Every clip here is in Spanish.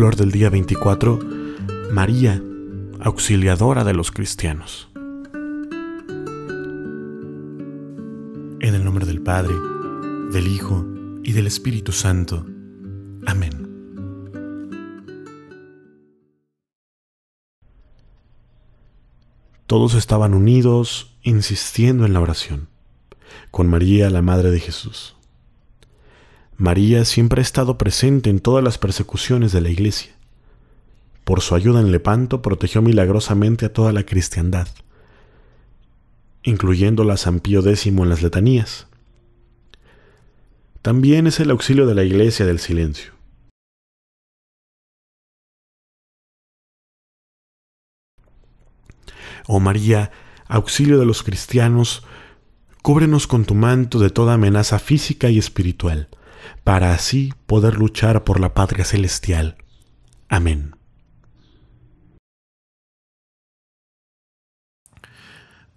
del día 24, María, auxiliadora de los cristianos. En el nombre del Padre, del Hijo y del Espíritu Santo. Amén. Todos estaban unidos, insistiendo en la oración, con María, la Madre de Jesús. María siempre ha estado presente en todas las persecuciones de la Iglesia. Por su ayuda en Lepanto protegió milagrosamente a toda la cristiandad, incluyendo a San Pío X en las letanías. También es el auxilio de la Iglesia del Silencio. Oh María, auxilio de los cristianos, cúbrenos con tu manto de toda amenaza física y espiritual para así poder luchar por la patria celestial. Amén.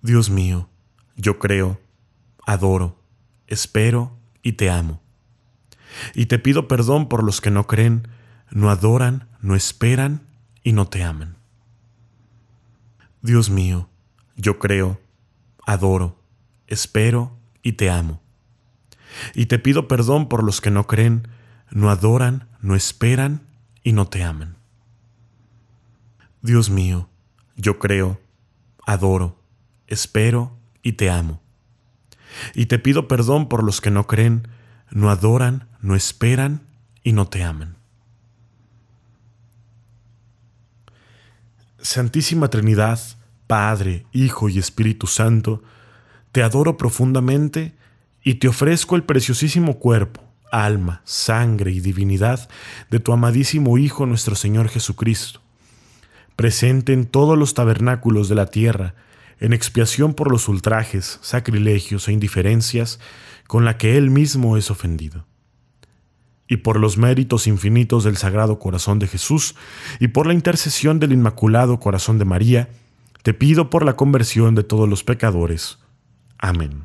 Dios mío, yo creo, adoro, espero y te amo. Y te pido perdón por los que no creen, no adoran, no esperan y no te aman. Dios mío, yo creo, adoro, espero y te amo. Y te pido perdón por los que no creen, no adoran, no esperan y no te aman. Dios mío, yo creo, adoro, espero y te amo. Y te pido perdón por los que no creen, no adoran, no esperan y no te aman. Santísima Trinidad, Padre, Hijo y Espíritu Santo, te adoro profundamente y te ofrezco el preciosísimo cuerpo, alma, sangre y divinidad de tu amadísimo Hijo nuestro Señor Jesucristo, presente en todos los tabernáculos de la tierra, en expiación por los ultrajes, sacrilegios e indiferencias con la que Él mismo es ofendido y por los méritos infinitos del Sagrado Corazón de Jesús, y por la intercesión del Inmaculado Corazón de María, te pido por la conversión de todos los pecadores. Amén.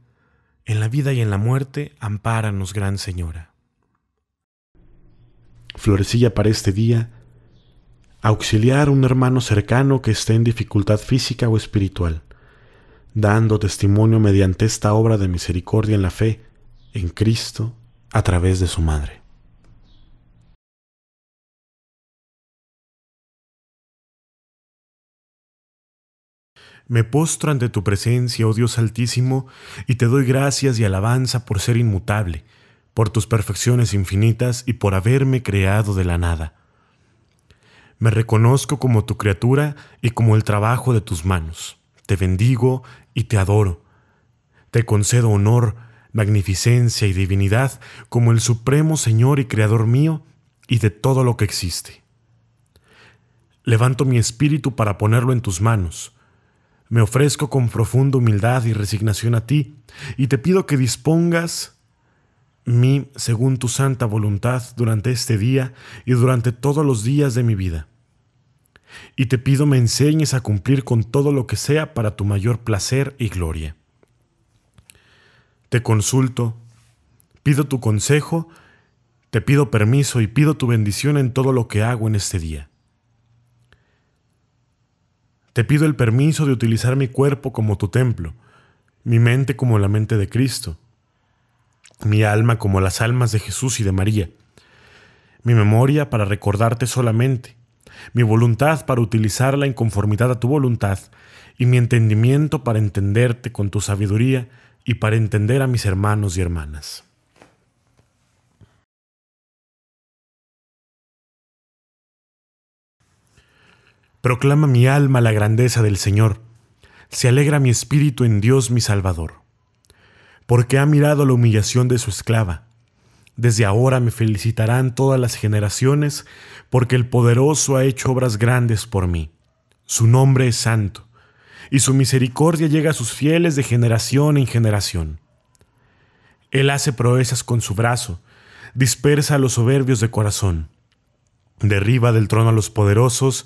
en la vida y en la muerte, ampáranos, Gran Señora. Florecilla para este día, auxiliar a un hermano cercano que esté en dificultad física o espiritual, dando testimonio mediante esta obra de misericordia en la fe, en Cristo, a través de su Madre. Me postro ante tu presencia, oh Dios altísimo, y te doy gracias y alabanza por ser inmutable, por tus perfecciones infinitas y por haberme creado de la nada. Me reconozco como tu criatura y como el trabajo de tus manos. Te bendigo y te adoro. Te concedo honor, magnificencia y divinidad como el supremo Señor y Creador mío y de todo lo que existe. Levanto mi espíritu para ponerlo en tus manos, me ofrezco con profunda humildad y resignación a ti, y te pido que dispongas mí según tu santa voluntad durante este día y durante todos los días de mi vida. Y te pido me enseñes a cumplir con todo lo que sea para tu mayor placer y gloria. Te consulto, pido tu consejo, te pido permiso y pido tu bendición en todo lo que hago en este día. Te pido el permiso de utilizar mi cuerpo como tu templo, mi mente como la mente de Cristo, mi alma como las almas de Jesús y de María, mi memoria para recordarte solamente, mi voluntad para utilizarla en conformidad a tu voluntad, y mi entendimiento para entenderte con tu sabiduría y para entender a mis hermanos y hermanas. Proclama mi alma la grandeza del Señor. Se alegra mi espíritu en Dios mi Salvador. Porque ha mirado la humillación de su esclava. Desde ahora me felicitarán todas las generaciones, porque el poderoso ha hecho obras grandes por mí. Su nombre es santo, y su misericordia llega a sus fieles de generación en generación. Él hace proezas con su brazo, dispersa a los soberbios de corazón, derriba del trono a los poderosos,